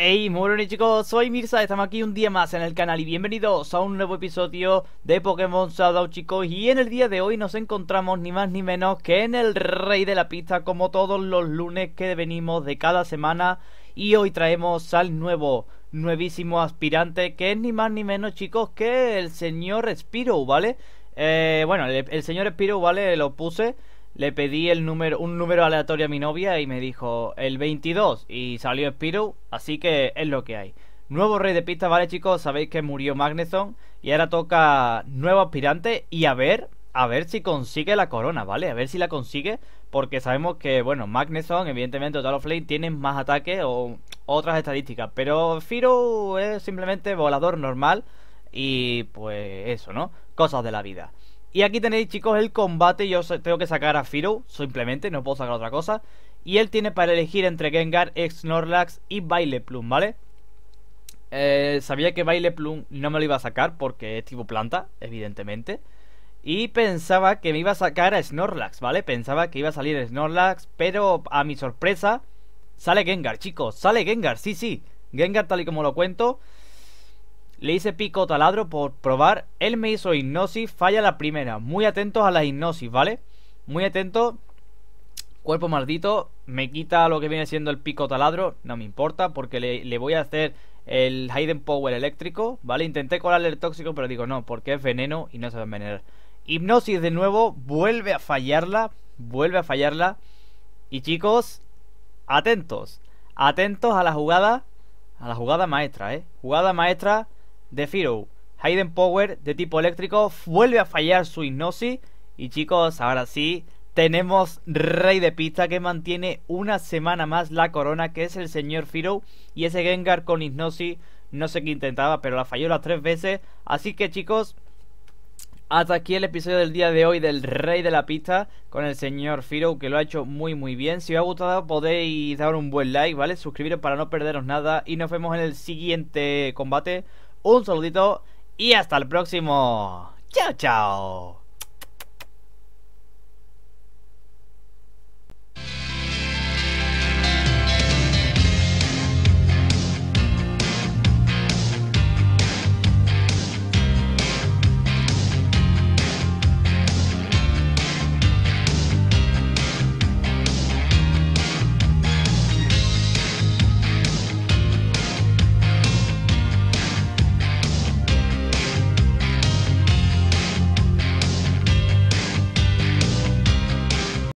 Hey, muy buenos chicos, soy Mirza, estamos aquí un día más en el canal y bienvenidos a un nuevo episodio de Pokémon Shadow chicos Y en el día de hoy nos encontramos ni más ni menos que en el Rey de la Pista como todos los lunes que venimos de cada semana Y hoy traemos al nuevo, nuevísimo aspirante que es ni más ni menos chicos que el señor Spiro, ¿vale? Eh, bueno, el, señor Spiro, ¿vale? Lo puse le pedí el número, un número aleatorio a mi novia y me dijo el 22 y salió Spirou, así que es lo que hay. Nuevo rey de pista, ¿vale chicos? Sabéis que murió Magneton y ahora toca nuevo aspirante y a ver, a ver si consigue la corona, ¿vale? A ver si la consigue porque sabemos que, bueno, Magneton, evidentemente, Total of Flame tienen más ataques o otras estadísticas, pero Firo es simplemente volador normal y pues eso, ¿no? Cosas de la vida. Y aquí tenéis chicos el combate, yo tengo que sacar a Firo, simplemente, no puedo sacar otra cosa. Y él tiene para elegir entre Gengar, Snorlax y Plum ¿vale? Eh, sabía que Baileplum no me lo iba a sacar porque es tipo planta, evidentemente. Y pensaba que me iba a sacar a Snorlax, ¿vale? Pensaba que iba a salir Snorlax, pero a mi sorpresa sale Gengar, chicos, sale Gengar, sí, sí. Gengar tal y como lo cuento. Le hice pico taladro por probar. Él me hizo hipnosis, falla la primera. Muy atentos a la hipnosis, ¿vale? Muy atentos. Cuerpo maldito, me quita lo que viene siendo el pico taladro. No me importa porque le, voy a hacer el Hayden Power eléctrico, ¿vale? Intenté colarle el tóxico, pero digo no, porque es veneno y no se va a envenenar. Hipnosis de nuevo, vuelve a fallarla, vuelve a fallarla. Y chicos, atentos, atentos a la jugada, a la jugada maestra, ¿eh? Jugada maestra de Firo. Hayden Power de tipo eléctrico vuelve a fallar su hipnosis. Y chicos, ahora sí, tenemos rey de pista que mantiene una semana más la corona, que es el señor Firo. Y ese Gengar con hipnosis, no sé qué intentaba, pero la falló las tres veces. Así que chicos, hasta aquí el episodio del día de hoy del Rey de la Pista con el señor Firo que lo ha hecho muy muy bien. Si os ha gustado podéis dar un buen like, ¿vale? Suscribiros para no perderos nada y nos vemos en el siguiente combate un saludito y hasta el próximo. Chao, chao.